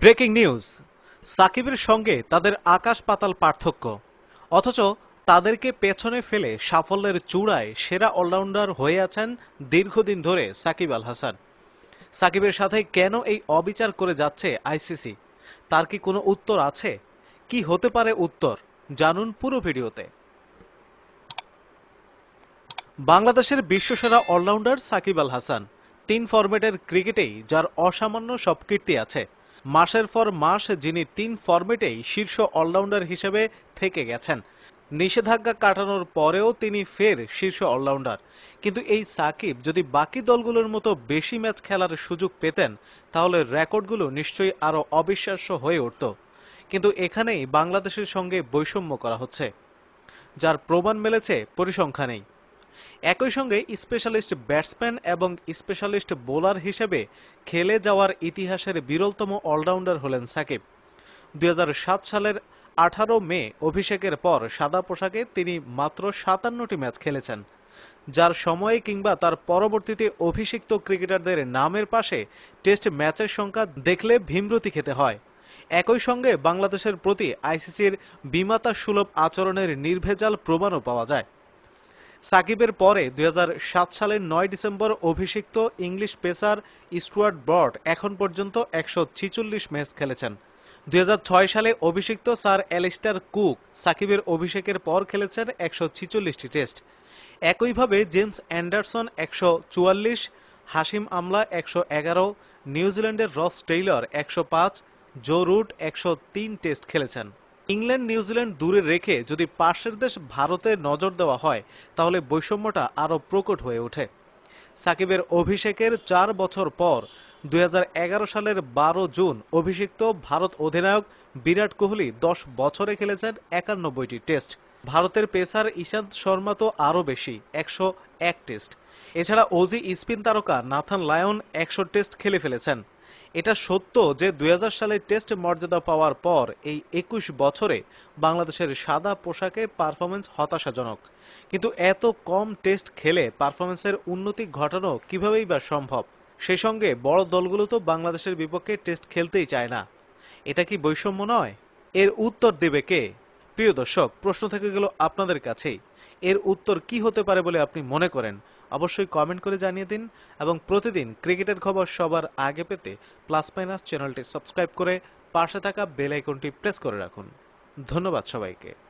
breaking news সাকিবের সঙ্গে তাদের আকাশ পাতাল পার্থক্য অথচ তাদেরকে পেছনে ফেলে সাফল্যের চূড়ায় সেরা অলরাউন্ডার হয়ে আছেন দীর্ঘদিন ধরে সাকিব আল হাসান সাকিবের সাথে কেন এই অবিচার করে যাচ্ছে আইসিসি তার কি কোনো উত্তর আছে কি হতে পারে উত্তর জানুন পুরো ভিডিওতে বাংলাদেশের বিশ্বসেরা অলরাউন্ডার সাকিব আল হাসান তিন ফরম্যাটের ক্রিকেটেই যার অসামান্য সব কীর্তি আছে মাসের পর মাস যিনি তিন ফর্মেটেই শীর্ষ অলরাউন্ডার হিসেবে থেকে গেছেন নিষেধাজ্ঞা কাটানোর পরেও তিনি ফের শীর্ষ অলরাউন্ডার কিন্তু এই সাকিব যদি বাকি দলগুলোর মতো বেশি ম্যাচ খেলার সুযোগ পেতেন তাহলে রেকর্ডগুলো নিশ্চয়ই আরও অবিশ্বাস্য হয়ে উঠত কিন্তু এখানেই বাংলাদেশের সঙ্গে বৈষম্য করা হচ্ছে যার প্রমাণ মেলেছে পরিসংখ্যানেই একই সঙ্গে স্পেশালিস্ট ব্যাটসম্যান এবং স্পেশালিস্ট বোলার হিসেবে খেলে যাওয়ার ইতিহাসের বিরলতম অলরাউন্ডার হলেন সাকিব দু সালের আঠারো মে অভিষেকের পর সাদা পোশাকে তিনি মাত্র সাতান্নটি ম্যাচ খেলেছেন যার সময়ে কিংবা তার পরবর্তীতে অভিষিক্ত ক্রিকেটারদের নামের পাশে টেস্ট ম্যাচের সংখ্যা দেখলে ভীমরতি খেতে হয় একই সঙ্গে বাংলাদেশের প্রতি আইসিসির বিমাতা সুলভ আচরণের নির্ভেজাল প্রমাণও পাওয়া যায় সাকিবের পরে দুই সালের নয় ডিসেম্বর অভিষিক্ত ইংলিশ পেসার স্টুয়ার্ট বর্ড এখন পর্যন্ত একশো ম্যাচ খেলেছেন দুই সালে অভিষিক্ত স্যার অ্যালিস্টার কুক সাকিবের অভিষেকের পর খেলেছেন একশো ছিচল্লিশটি টেস্ট একইভাবে জেমস অ্যান্ডারসন একশো চুয়াল্লিশ হাসিম আমলা একশো এগারো নিউজিল্যান্ডের রস টেইলর একশো পাঁচ জো রুট একশো তিন টেস্ট খেলেছেন ইংল্যান্ড নিউজিল্যান্ড দূরে রেখে যদি পাশের দেশ ভারতে নজর দেওয়া হয় তাহলে বৈষম্যটা আরও প্রকট হয়ে ওঠে সাকিবের অভিষেকের চার বছর পর দুই সালের ১২ জুন অভিষিক্ত ভারত অধিনায়ক বিরাট কোহলি দশ বছরে খেলেছেন একানব্বইটি টেস্ট ভারতের পেসার ইশান্ত শর্মা তো আরও বেশি একশো এক টেস্ট এছাড়া ওজি স্পিন তারকা নাথান লায়ন একশো টেস্ট খেলে ফেলেছেন এটা সত্য যে দুই সালে টেস্ট মর্যাদা পাওয়ার পর এই একুশ বছরে বাংলাদেশের সাদা পোশাকে পারফরমেন্স হতাশাজনক কিন্তু এত কম টেস্ট খেলে পারফরমেন্সের উন্নতি ঘটানো কিভাবেই বা সম্ভব সে সঙ্গে বড় দলগুলো তো বাংলাদেশের বিপক্ষে টেস্ট খেলতেই চায় না এটা কি বৈষম্য নয় এর উত্তর দেবে কে প্রিয় দর্শক প্রশ্ন থেকে গেল আপনাদের কাছেই এর উত্তর কি হতে পারে বলে আপনি মনে করেন অবশ্যই কমেন্ট করে জানিয়ে দিন এবং প্রতিদিন ক্রিকেটের খবর সবার আগে পেতে প্লাস মাইনাস চ্যানেলটি সাবস্ক্রাইব করে পাশে থাকা বেল আইকনটি প্রেস করে রাখুন ধন্যবাদ সবাইকে